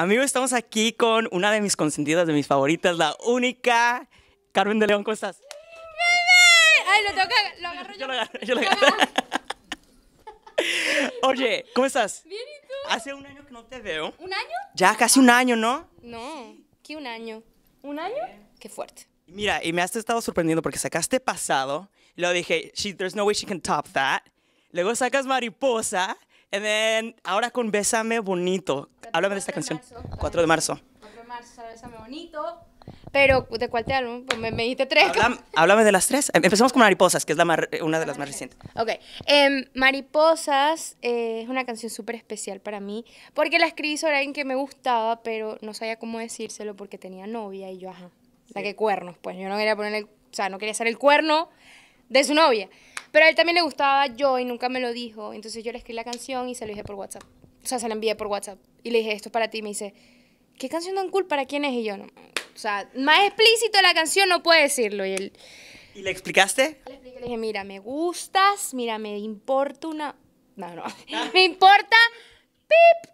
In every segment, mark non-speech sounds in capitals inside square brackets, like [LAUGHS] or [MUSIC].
Amigo, estamos aquí con una de mis consentidas, de mis favoritas, la única Carmen de León. ¿Cómo estás? ¡Bebé! Ay, lo toca, Lo agarro yo. lo agarro, yo lo agarro. [LAUGHS] Oye, ¿cómo estás? Bien, ¿y tú? Hace un año que no te veo. ¿Un año? Ya, casi un año, ¿no? No, qué un año. ¿Un año? Qué fuerte. Mira, y me has estado sorprendiendo porque sacaste pasado, y luego dije, she, there's no way she can top that. Luego sacas mariposa, then, ahora con Bésame Bonito. Háblame de esta canción. 4 de marzo. 4 de marzo, Bésame Bonito. Pero, ¿de cuál te hablo? Pues me, tres. Háblame, de las tres. Em, empezamos con Mariposas, que es eh, una de las más recientes. Ok. Em, Mariposas eh, es una canción súper especial para mí, porque la escribí sobre alguien que me gustaba, pero no sabía cómo decírselo porque tenía novia y yo, ajá, la que cuernos, pues yo no quería el, o sea, no quería hacer el cuerno, de su novia. Pero a él también le gustaba yo y nunca me lo dijo. Entonces yo le escribí la canción y se lo dije por WhatsApp. O sea, se la envié por WhatsApp. Y le dije, esto es para ti. me dice, ¿qué canción tan cool? ¿Para quién es? Y yo, no. O sea, más explícito la canción no puede decirlo. Y él... ¿Y le explicaste? Le, dije, mira, me gustas, mira, me importa una... No, no. [LAUGHS] Me importa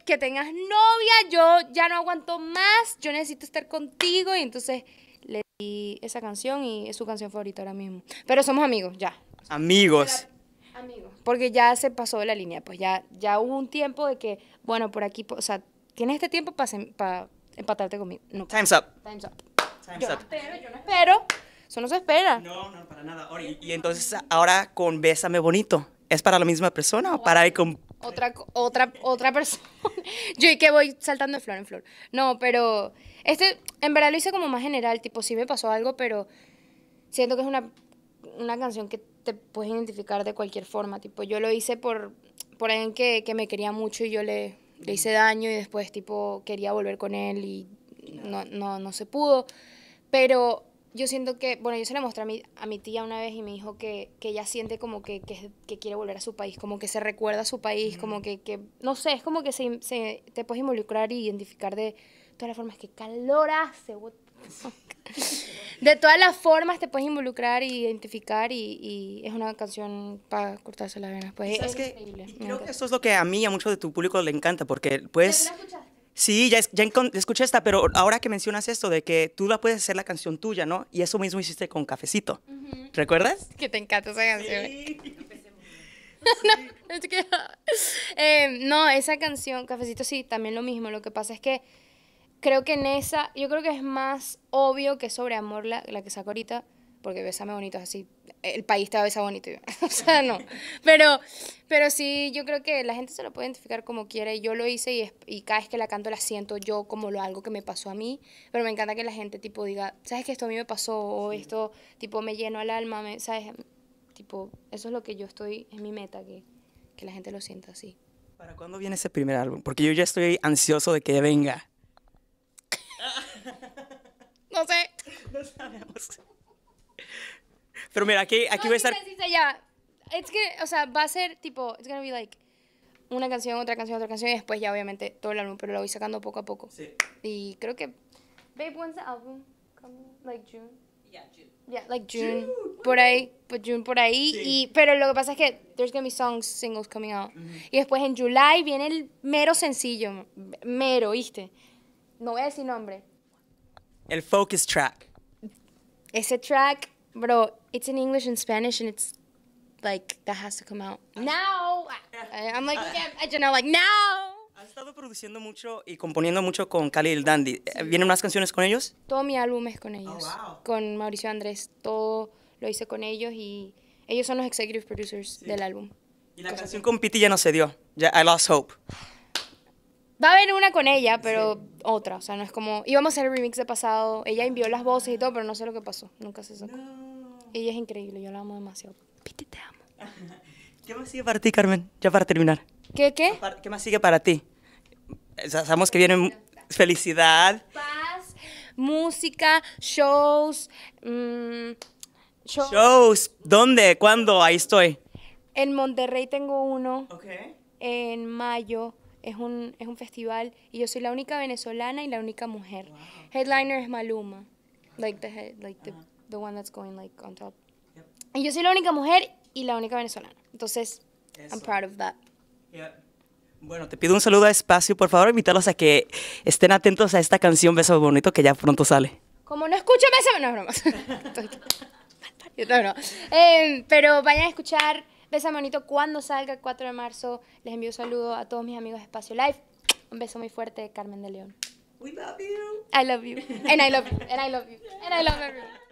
que tengas novia, yo ya no aguanto más, yo necesito estar contigo. Y entonces y esa canción y es su canción favorita ahora mismo. Pero somos amigos, ya. Amigos. amigos. Porque ya se pasó de la línea, pues ya, ya hubo un tiempo de que, bueno, por aquí, o sea, tienes este tiempo para empatarte conmigo. Time's up. Time's up. Time's yo no espero, yo no espero. Eso no se espera. No, no, para nada. y entonces ahora con Bésame Bonito, ¿es para la misma persona o para ir con otra, otra, otra persona. [LAUGHS] Yo y que voy saltando de flor en flor. No, pero este en verdad lo hice como más general, tipo, sí me pasó algo, pero siento que es una, una canción que te puedes identificar de cualquier forma. Tipo, yo lo hice por, por alguien que, que me quería mucho y yo le, le hice daño y después, tipo, quería volver con él y no, no, no se pudo. Pero yo siento que, bueno, yo se la mostré a mi, a mi tía una vez y me dijo que, que ella siente como que, quiere volver a su país, como que se recuerda a su país, como que, que, no sé, es como que se, te puedes involucrar y identificar de todas las formas que calor hace. de todas las formas te puedes involucrar y identificar y, es una canción para cortarse las venas. Pues es, increíble. Creo que esto es lo que a mí y a mucho de tu público le encanta porque pues... Sí, ya, escuché esta, pero ahora que mencionas esto de que tú la puedes hacer la canción tuya, ¿no? Y eso mismo hiciste con Cafecito. ¿Recuerdas? Que te encanta esa canción. Sí. [LAUGHS] no, [LAUGHS] em, no, esa canción, Cafecito, sí, también lo mismo. Lo que pasa es que creo que en esa, yo creo que es más obvio que sobre amor la, que saco ahorita, porque Besame Bonito es así, el país estaba esa bonito. [LAUGHS] o sea, no. Pero, pero sí, yo creo que la gente se lo puede identificar como quiere yo lo hice y, cada vez que la canto la siento yo como lo algo que me pasó a mí. Pero me encanta que la gente tipo diga, ¿sabes que esto a mí me pasó? O esto tipo me llenó el alma, ¿sabes? Tipo, eso es lo que yo estoy, es mi meta, que, que la gente lo sienta así. ¿Para cuándo viene ese primer álbum? Porque yo ya estoy ansioso de que venga. [LAUGHS] no sé. [LAUGHS] No sabemos. Pero mira, aquí, aquí voy a estar... Ya, que, o sea, va a ser tipo, it's gonna be like una canción, otra canción, otra canción y después ya obviamente todo el álbum, pero lo voy sacando poco a poco. Sí. Y creo que... Babe, when's the album coming? Like June? Yeah, June. Yeah, like June, por ahí, por pues, June por ahí. Y, pero lo que pasa es que there's gonna be songs, singles coming out. Y después en julio viene el mero sencillo, mero, ¿viste? No es sin nombre. El focus track. Ese track Bro, it's in English and Spanish, and it's like that has to come out now. I'm like, I like now. ¿Has estado produciendo mucho y componiendo mucho con Cali y el Dandy? Eh, ¿Vienen más canciones con ellos? Todo mi álbum es con ellos. Oh, wow. Con Mauricio Andrés, todo lo hice con ellos y ellos son los executive producers del álbum. Y la canción con Piti ya no se dio, ya I Lost Hope. Va a haber una con ella, pero otra, o sea, no es como... Íbamos a hacer el remix de pasado, ella envió las voces y todo, pero no sé lo que pasó, nunca se sacó. Ella es increíble, yo la amo demasiado. Piti, te amo. [LAUGHS] ¿Qué más sigue para ti, Carmen? Ya para terminar. ¿Qué, qué? ¿Qué más sigue para ti? Sabemos que viene felicidad. Paz, música, shows. Mm, shows. ¿Dónde? ¿Cuándo? Ahí estoy. En Monterrey tengo uno. Ok. En mayo. Es un, es un, festival y yo soy la única venezolana y la única mujer. Headliner es Maluma. Like the, head, like the the Y yo soy la única mujer y la única venezolana. Entonces, I'm proud of that. Bueno, te pido un saludo a Espacio, por favor, invitarlos a que estén atentos a esta canción Beso Bonito que ya pronto sale. Como no escucho Beso Bonito, [LAUGHS] no, no, no. Em, pero vayan a escuchar Beso Bonito cuando salga el 4 de marzo. Les envío un saludo a todos mis amigos de Espacio Live. Un beso muy fuerte Carmen de León. We love you. I love you. And I love you. And I love you. And I love everyone.